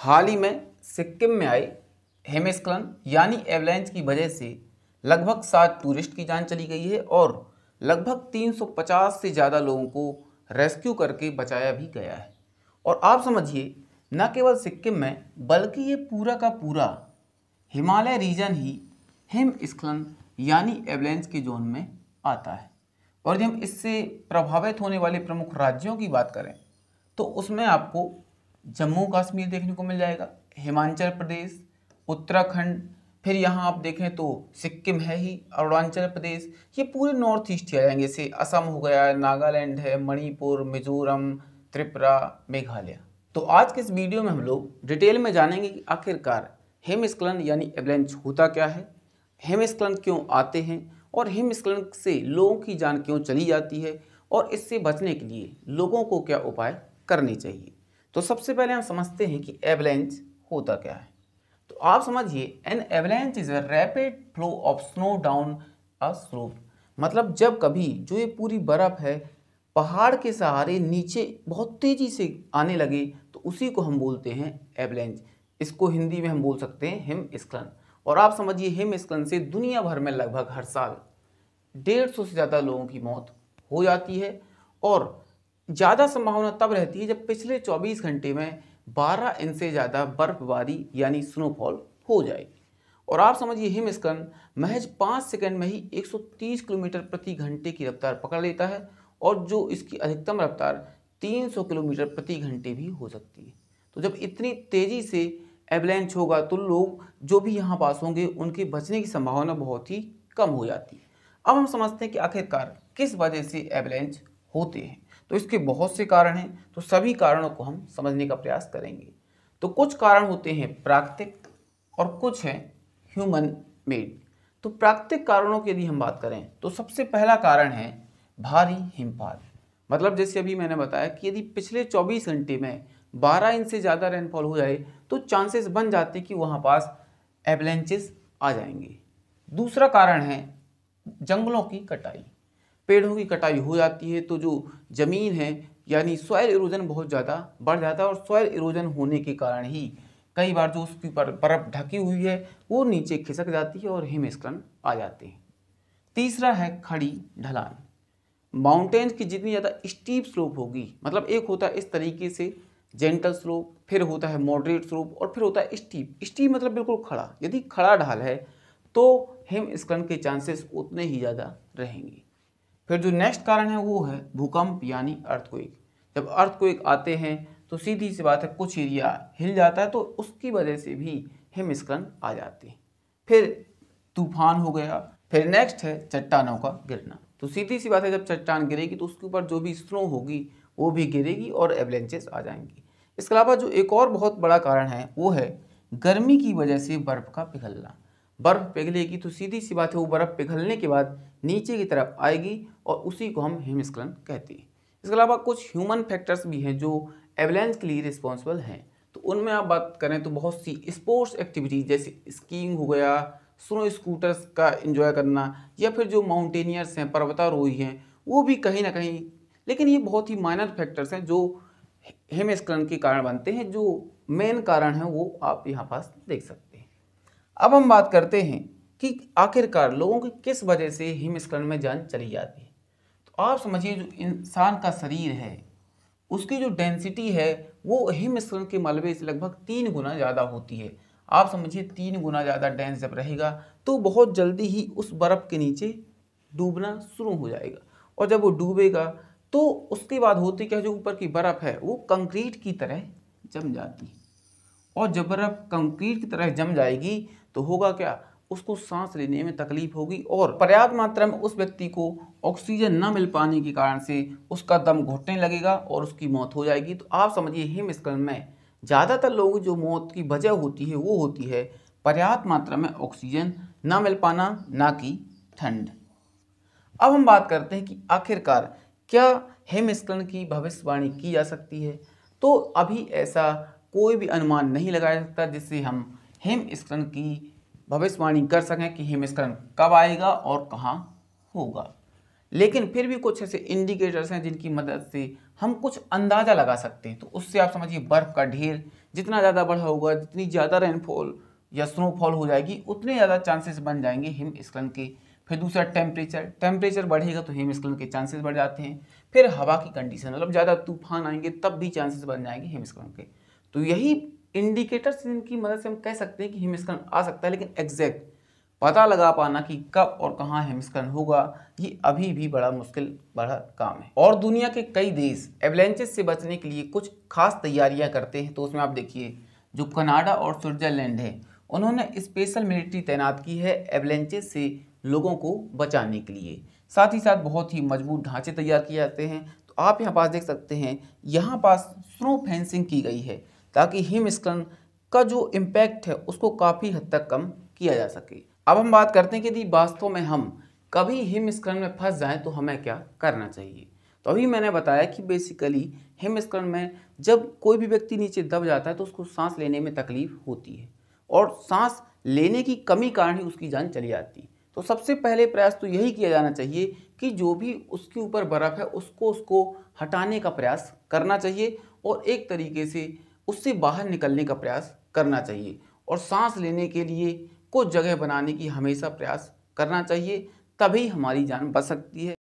हाल ही में सिक्किम में आए हेमस्खलन यानी एवलेंच की वजह से लगभग सात टूरिस्ट की जान चली गई है और लगभग 350 से ज़्यादा लोगों को रेस्क्यू करके बचाया भी गया है और आप समझिए न केवल सिक्किम में बल्कि ये पूरा का पूरा हिमालय रीजन ही हिम स्खलन यानी एवलेंस के जोन में आता है और जब इससे प्रभावित होने वाले प्रमुख राज्यों की बात करें तो उसमें आपको जम्मू कश्मीर देखने को मिल जाएगा हिमाचल प्रदेश उत्तराखंड फिर यहाँ आप देखें तो सिक्किम है ही अरुणाचल प्रदेश ये पूरे नॉर्थ ईस्ट ही आ जाएंगे जैसे असम हो गया नागालैंड है मणिपुर मिजोरम त्रिपुरा मेघालय तो आज के इस वीडियो में हम लोग डिटेल में जानेंगे कि आखिरकार हिमस्खलन यानी एवलेंच होता क्या है हिमस्खलन क्यों आते हैं और हिमस्खलन से लोगों की जान क्यों चली जाती है और इससे बचने के लिए लोगों को क्या उपाय करने चाहिए तो सबसे पहले हम समझते हैं कि एवलेंच होता क्या है तो आप समझिए an avalanche is a rapid flow of snow down a slope मतलब जब कभी जो ये पूरी बर्फ़ है पहाड़ के सहारे नीचे बहुत तेज़ी से आने लगे तो उसी को हम बोलते हैं एवलेंच इसको हिंदी में हम बोल सकते हैं हिम और आप समझिए हिम से दुनिया भर में लगभग हर साल डेढ़ सौ से ज़्यादा लोगों की मौत हो जाती है और ज़्यादा संभावना तब रहती है जब पिछले 24 घंटे में 12 इंच से ज़्यादा बर्फबारी यानी स्नोफॉल हो जाएगी और आप समझिए हिमस्कन महज पाँच सेकंड में ही 130 किलोमीटर प्रति घंटे की रफ्तार पकड़ लेता है और जो इसकी अधिकतम रफ्तार 300 किलोमीटर प्रति घंटे भी हो सकती है तो जब इतनी तेज़ी से एवलेंच होगा तो लोग जो भी यहाँ पास होंगे उनके बचने की संभावना बहुत ही कम हो जाती है अब हम समझते हैं कि आखिरकार किस वजह से एवलेंच होते हैं तो इसके बहुत से कारण हैं तो सभी कारणों को हम समझने का प्रयास करेंगे तो कुछ कारण होते हैं प्राकृतिक और कुछ हैं ह्यूमन मेड तो प्राकृतिक कारणों की यदि हम बात करें तो सबसे पहला कारण है भारी हिमपात मतलब जैसे अभी मैंने बताया कि यदि पिछले 24 घंटे में 12 इंच से ज़्यादा रेनफॉल हो जाए तो चांसेस बन जाते कि वहाँ पास एवलेंचेस आ जाएंगे दूसरा कारण है जंगलों की कटाई पेड़ों की कटाई हो जाती है तो जो ज़मीन है यानी सॉयल इरोजन बहुत ज़्यादा बढ़ जाता है और सॉयल इरोजन होने के कारण ही कई बार जो उसकी बर्फ ढकी हुई है वो नीचे खिसक जाती है और हिमस्खलन आ जाते हैं तीसरा है खड़ी ढलान माउंटेन्स की जितनी ज़्यादा स्टीप स्लोप होगी मतलब एक होता है इस तरीके से जेंटल स्लोप फिर होता है मॉडरेट स्लोप और फिर होता है स्टीप स्टीप मतलब बिल्कुल खड़ा यदि खड़ा ढाल है तो हिमस्खलन के चांसेस उतने ही ज़्यादा रहेंगे फिर जो नेक्स्ट कारण है वो है भूकंप यानी अर्थक्वेक जब अर्थक्वेक आते हैं तो सीधी सी बात है कुछ एरिया हिल जाता है तो उसकी वजह से भी हिमस्खलन आ जाते हैं फिर तूफान हो गया फिर नेक्स्ट है चट्टानों का गिरना तो सीधी सी बात है जब चट्टान गिरेगी तो उसके ऊपर जो भी स्नो होगी वो भी गिरेगी और एवलेंचेस आ जाएंगी इसके अलावा जो एक और बहुत बड़ा कारण है वो है गर्मी की वजह से बर्फ़ का पिघलना बर्फ़ पिघलेगी तो सीधी सी बात है वो बर्फ़ पिघलने के बाद नीचे की तरफ आएगी और उसी को हम हिमस्खलन कहते हैं इसके अलावा कुछ ह्यूमन फैक्टर्स भी हैं जो एवलेंस के लिए रिस्पॉन्सिबल हैं तो उनमें आप बात करें तो बहुत सी स्पोर्ट्स एक्टिविटीज जैसे स्कीइंग हो गया स्नो स्कूटर्स का इंजॉय करना या फिर जो माउंटेनियर्स हैं पर्वतारोही हैं वो भी कहीं ना कहीं लेकिन ये बहुत ही माइनर फैक्टर्स हैं जो हिमस्खलन के कारण बनते हैं जो मेन कारण है वो आप यहाँ पास देख सकते हैं अब हम बात करते हैं कि आखिरकार लोगों की किस वजह से हिमस्खलन में जान चली जाती है तो आप समझिए जो इंसान का शरीर है उसकी जो डेंसिटी है वो हिमस्खलन के मलबे से लगभग तीन गुना ज़्यादा होती है आप समझिए तीन गुना ज़्यादा डेंस जब रहेगा तो बहुत जल्दी ही उस बर्फ़ के नीचे डूबना शुरू हो जाएगा और जब वो डूबेगा तो उसके बाद होती क्या जो ऊपर की बर्फ़ है वो कंक्रीट की तरह जम जाती है और जब बर्फ़ कंक्रीट की तरह जम जाएगी तो होगा क्या उसको सांस लेने में तकलीफ होगी और पर्याप्त मात्रा में उस व्यक्ति को ऑक्सीजन न मिल पाने के कारण से उसका दम घुटने लगेगा और उसकी मौत हो जाएगी तो आप समझिए हिमस्खलन में ज़्यादातर लोगों जो मौत की वजह होती है वो होती है पर्याप्त मात्रा में ऑक्सीजन ना मिल पाना ना कि ठंड अब हम बात करते हैं कि आखिरकार क्या हिमस्खलन की भविष्यवाणी की जा सकती है तो अभी ऐसा कोई भी अनुमान नहीं लगाया जा सकता जिससे हम हिमस्खलन की भविष्यवाणी कर सकें कि हिमस्खलन कब आएगा और कहाँ होगा लेकिन फिर भी कुछ ऐसे इंडिकेटर्स हैं जिनकी मदद से हम कुछ अंदाज़ा लगा सकते हैं तो उससे आप समझिए बर्फ़ का ढेर जितना ज़्यादा बढ़ा होगा जितनी ज़्यादा रेनफॉल या स्नोफॉल हो जाएगी उतने ज़्यादा चांसेस बन जाएंगे हिमस्खलन के फिर दूसरा टेम्परेचर टेम्परेचर बढ़ेगा तो हिमस्खलन के चांसेस बढ़ जाते हैं फिर हवा की कंडीशन मतलब ज़्यादा तूफान आएंगे तब भी चांसेस बन जाएंगे हिमस्खलन के तो यही इंडिकेटर्स जिनकी मदद से हम कह सकते हैं कि हिमस्खलन आ सकता है लेकिन एग्जैक्ट पता लगा पाना कि कब और कहाँ हिमस्खलन होगा ये अभी भी बड़ा मुश्किल बड़ा काम है और दुनिया के कई देश एवलेंचेस से बचने के लिए कुछ खास तैयारियां करते हैं तो उसमें आप देखिए जो कनाडा और स्विट्जरलैंड है उन्होंने स्पेशल मिलिट्री तैनात की है एवलेंचेस से लोगों को बचाने के लिए साथ ही साथ बहुत ही मजबूत ढांचे तैयार किए जाते हैं तो आप यहाँ पास देख सकते हैं यहाँ पास स्नो फेंसिंग की गई है ताकि हिमस्खलन का जो इम्पैक्ट है उसको काफ़ी हद तक कम किया जा सके अब हम बात करते हैं कि यदि वास्तव में हम कभी हिमस्खलन में फंस जाएं तो हमें क्या करना चाहिए तो अभी मैंने बताया कि बेसिकली हिमस्खलन में जब कोई भी व्यक्ति नीचे दब जाता है तो उसको सांस लेने में तकलीफ होती है और सांस लेने की कमी कारण ही उसकी जान चली जाती है तो सबसे पहले प्रयास तो यही किया जाना चाहिए कि जो भी उसके ऊपर बर्फ़ है उसको उसको हटाने का प्रयास करना चाहिए और एक तरीके से उससे बाहर निकलने का प्रयास करना चाहिए और सांस लेने के लिए कुछ जगह बनाने की हमेशा प्रयास करना चाहिए तभी हमारी जान बच सकती है